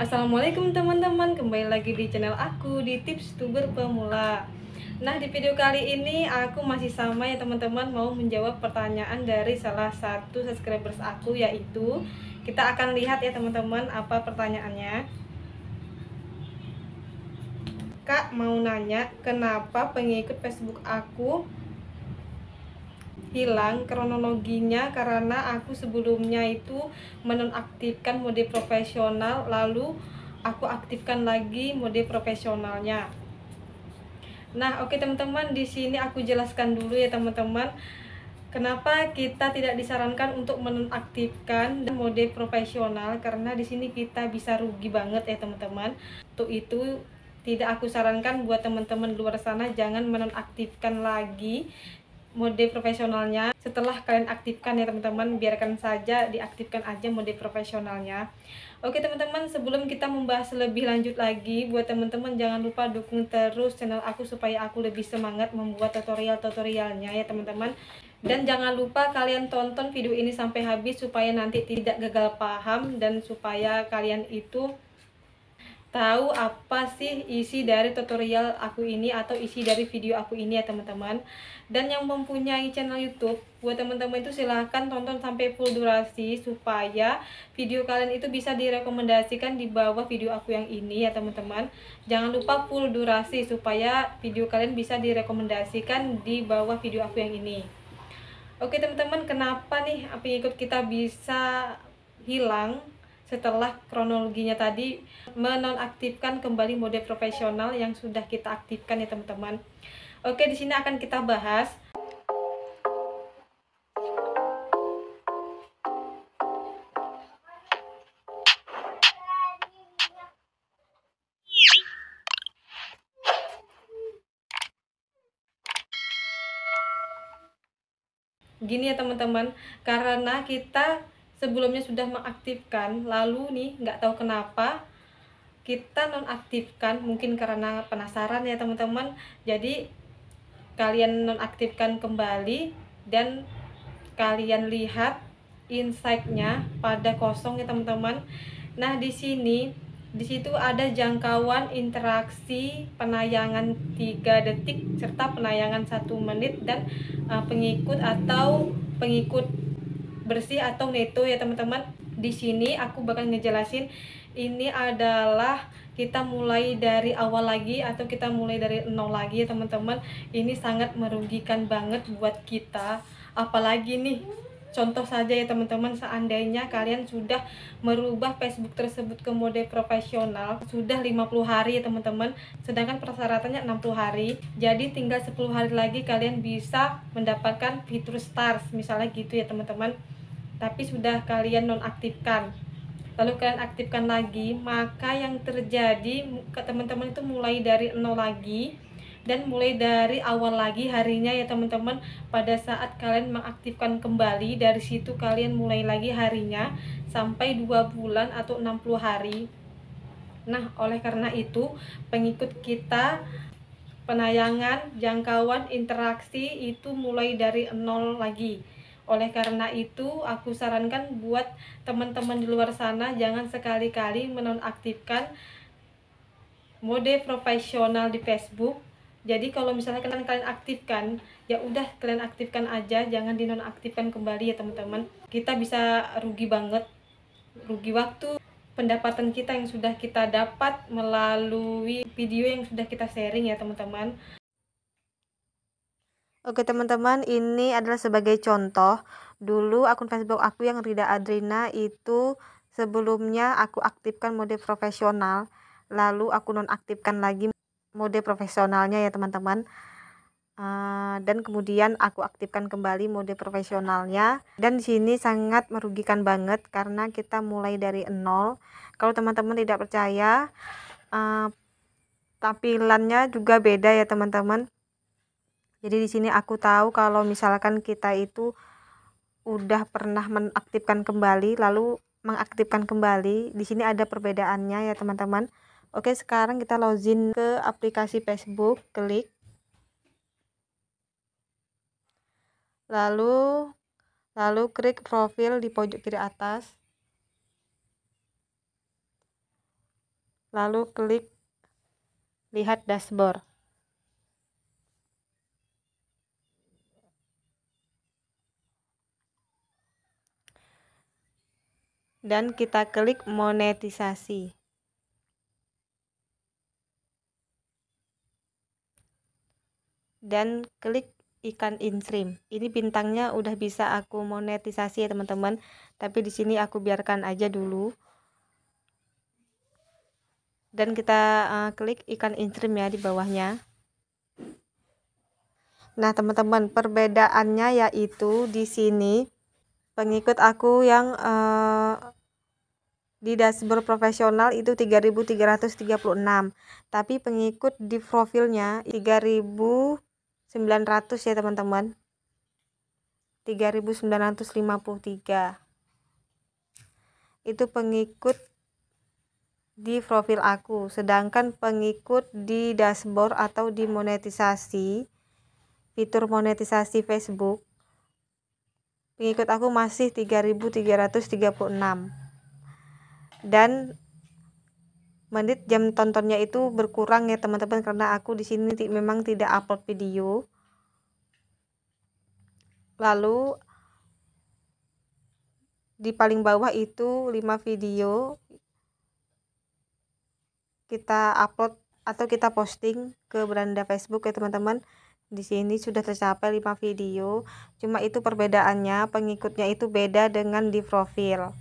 Assalamualaikum teman-teman, kembali lagi di channel aku di Tips Tuber Pemula Nah di video kali ini aku masih sama ya teman-teman mau menjawab pertanyaan dari salah satu subscribers aku yaitu Kita akan lihat ya teman-teman apa pertanyaannya Kak mau nanya kenapa pengikut Facebook aku hilang kronologinya karena aku sebelumnya itu menonaktifkan mode profesional lalu aku aktifkan lagi mode profesionalnya nah oke okay, teman-teman di sini aku jelaskan dulu ya teman-teman Kenapa kita tidak disarankan untuk menonaktifkan mode profesional? Karena di sini kita bisa rugi banget ya teman-teman. Untuk itu tidak aku sarankan buat teman-teman luar sana jangan menonaktifkan lagi mode profesionalnya setelah kalian aktifkan ya teman-teman biarkan saja diaktifkan aja mode profesionalnya oke teman-teman sebelum kita membahas lebih lanjut lagi buat teman-teman jangan lupa dukung terus channel aku supaya aku lebih semangat membuat tutorial-tutorialnya ya teman-teman dan jangan lupa kalian tonton video ini sampai habis supaya nanti tidak gagal paham dan supaya kalian itu tahu apa sih isi dari tutorial aku ini atau isi dari video aku ini ya teman-teman dan yang mempunyai channel YouTube buat teman-teman itu silahkan tonton sampai full durasi supaya video kalian itu bisa direkomendasikan di bawah video aku yang ini ya teman-teman jangan lupa full durasi supaya video kalian bisa direkomendasikan di bawah video aku yang ini oke teman-teman kenapa nih pengikut kita bisa hilang setelah kronologinya tadi menonaktifkan kembali mode profesional yang sudah kita aktifkan ya teman-teman. Oke, di sini akan kita bahas Gini ya teman-teman, karena kita sebelumnya sudah mengaktifkan lalu nih nggak tahu kenapa kita nonaktifkan mungkin karena penasaran ya teman-teman jadi kalian nonaktifkan kembali dan kalian lihat insightnya pada kosong ya teman-teman nah di sini di situ ada jangkauan interaksi penayangan 3 detik serta penayangan satu menit dan eh, pengikut atau pengikut bersih atau neto ya teman-teman di sini aku bakal ngejelasin ini adalah kita mulai dari awal lagi atau kita mulai dari nol lagi ya teman-teman ini sangat merugikan banget buat kita apalagi nih contoh saja ya teman-teman seandainya kalian sudah merubah Facebook tersebut ke mode profesional sudah 50 hari ya teman-teman sedangkan persyaratannya 60 hari jadi tinggal 10 hari lagi kalian bisa mendapatkan fitur stars misalnya gitu ya teman-teman tapi sudah kalian nonaktifkan lalu kalian aktifkan lagi maka yang terjadi ke teman-teman itu mulai dari nol lagi dan mulai dari awal lagi harinya ya teman-teman pada saat kalian mengaktifkan kembali dari situ kalian mulai lagi harinya sampai dua bulan atau 60 hari nah oleh karena itu pengikut kita penayangan jangkauan interaksi itu mulai dari nol lagi oleh karena itu, aku sarankan buat teman-teman di luar sana jangan sekali-kali menonaktifkan mode profesional di Facebook. Jadi kalau misalnya kalian kalian aktifkan, ya udah kalian aktifkan aja, jangan dinonaktifkan kembali ya teman-teman. Kita bisa rugi banget, rugi waktu, pendapatan kita yang sudah kita dapat melalui video yang sudah kita sharing ya teman-teman. Oke teman-teman, ini adalah sebagai contoh. Dulu akun Facebook aku yang Rida Adrina itu sebelumnya aku aktifkan mode profesional, lalu aku nonaktifkan lagi mode profesionalnya ya teman-teman. Uh, dan kemudian aku aktifkan kembali mode profesionalnya. Dan di sini sangat merugikan banget karena kita mulai dari nol. Kalau teman-teman tidak percaya, uh, tampilannya juga beda ya teman-teman jadi di sini aku tahu kalau misalkan kita itu udah pernah mengaktifkan kembali lalu mengaktifkan kembali. Di sini ada perbedaannya ya teman-teman. Oke, sekarang kita login ke aplikasi Facebook, klik. Lalu lalu klik profil di pojok kiri atas. Lalu klik lihat dashboard. dan kita klik monetisasi. Dan klik ikan instream. Ini bintangnya udah bisa aku monetisasi ya teman-teman, tapi di sini aku biarkan aja dulu. Dan kita uh, klik ikan instream ya di bawahnya. Nah, teman-teman, perbedaannya yaitu di sini pengikut aku yang uh, di dashboard profesional itu 3336 tapi pengikut di profilnya 3900 ya teman-teman 3953 itu pengikut di profil aku sedangkan pengikut di dashboard atau di monetisasi fitur monetisasi Facebook pengikut aku masih 3336 dan menit jam tontonnya itu berkurang ya teman-teman karena aku di sini memang tidak upload video lalu di paling bawah itu 5 video kita upload atau kita posting ke beranda Facebook ya teman-teman di sini sudah tercapai 5 video cuma itu perbedaannya pengikutnya itu beda dengan di profil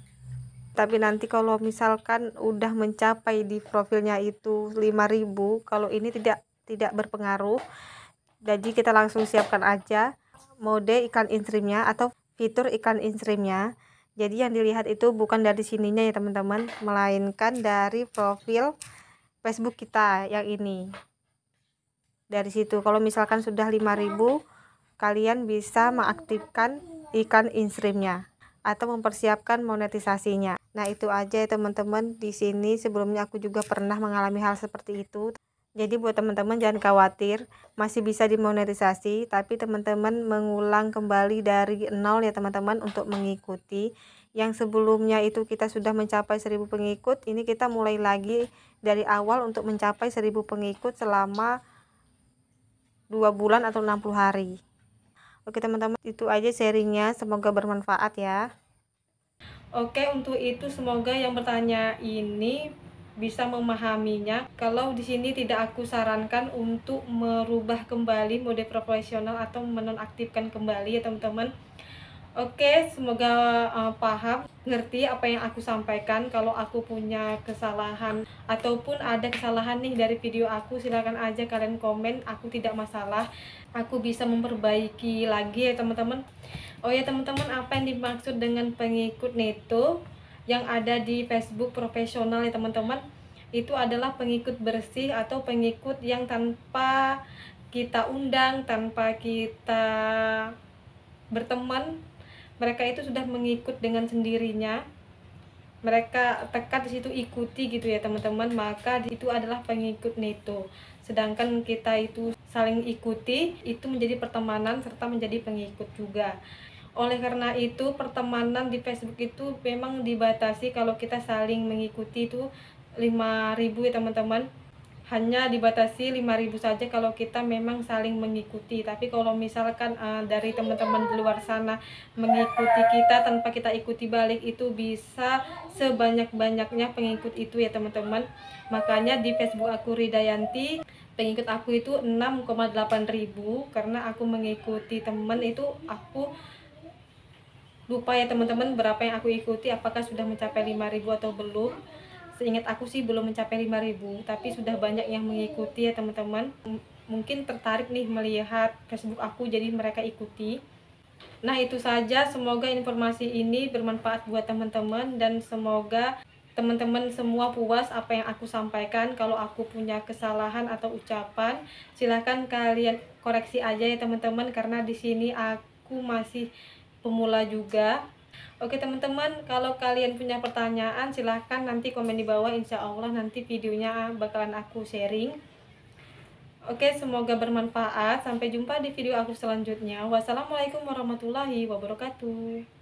tapi nanti kalau misalkan udah mencapai di profilnya itu 5000 kalau ini tidak tidak berpengaruh jadi kita langsung siapkan aja mode ikan instrimnya atau fitur ikan instrimnya. jadi yang dilihat itu bukan dari sininya ya teman-teman melainkan dari profil Facebook kita yang ini dari situ kalau misalkan sudah 5000 kalian bisa mengaktifkan ikan instrimnya atau mempersiapkan monetisasinya. Nah, itu aja ya teman-teman. Di sini sebelumnya aku juga pernah mengalami hal seperti itu. Jadi buat teman-teman jangan khawatir, masih bisa dimonetisasi, tapi teman-teman mengulang kembali dari nol ya teman-teman untuk mengikuti. Yang sebelumnya itu kita sudah mencapai 1000 pengikut, ini kita mulai lagi dari awal untuk mencapai 1000 pengikut selama 2 bulan atau 60 hari. Oke teman-teman, itu aja sharingnya. Semoga bermanfaat ya. Oke, untuk itu semoga yang bertanya ini bisa memahaminya. Kalau di sini tidak aku sarankan untuk merubah kembali mode profesional atau menonaktifkan kembali ya teman-teman. Oke, semoga uh, paham, ngerti apa yang aku sampaikan. Kalau aku punya kesalahan ataupun ada kesalahan nih dari video aku, silahkan aja kalian komen. Aku tidak masalah, aku bisa memperbaiki lagi ya teman-teman. Oh ya teman-teman, apa yang dimaksud dengan pengikut neto yang ada di Facebook profesional ya teman-teman? Itu adalah pengikut bersih atau pengikut yang tanpa kita undang, tanpa kita berteman mereka itu sudah mengikut dengan sendirinya mereka tekad di situ ikuti gitu ya teman-teman maka itu adalah pengikut neto sedangkan kita itu saling ikuti itu menjadi pertemanan serta menjadi pengikut juga oleh karena itu pertemanan di Facebook itu memang dibatasi kalau kita saling mengikuti itu 5000 ya teman-teman hanya dibatasi 5000 saja kalau kita memang saling mengikuti tapi kalau misalkan uh, dari teman-teman di luar sana mengikuti kita tanpa kita ikuti balik itu bisa sebanyak-banyaknya pengikut itu ya teman-teman makanya di Facebook aku Ridayanti pengikut aku itu 6,8 ribu karena aku mengikuti teman itu aku lupa ya teman-teman berapa yang aku ikuti apakah sudah mencapai 5000 atau belum seingat aku sih belum mencapai 5000 tapi sudah banyak yang mengikuti ya teman-teman mungkin tertarik nih melihat Facebook aku jadi mereka ikuti nah itu saja semoga informasi ini bermanfaat buat teman-teman dan semoga teman-teman semua puas apa yang aku sampaikan kalau aku punya kesalahan atau ucapan silahkan kalian koreksi aja ya teman-teman karena di sini aku masih pemula juga Oke teman-teman, kalau kalian punya pertanyaan silahkan nanti komen di bawah. Insya Allah nanti videonya bakalan aku sharing. Oke, semoga bermanfaat. Sampai jumpa di video aku selanjutnya. Wassalamualaikum warahmatullahi wabarakatuh.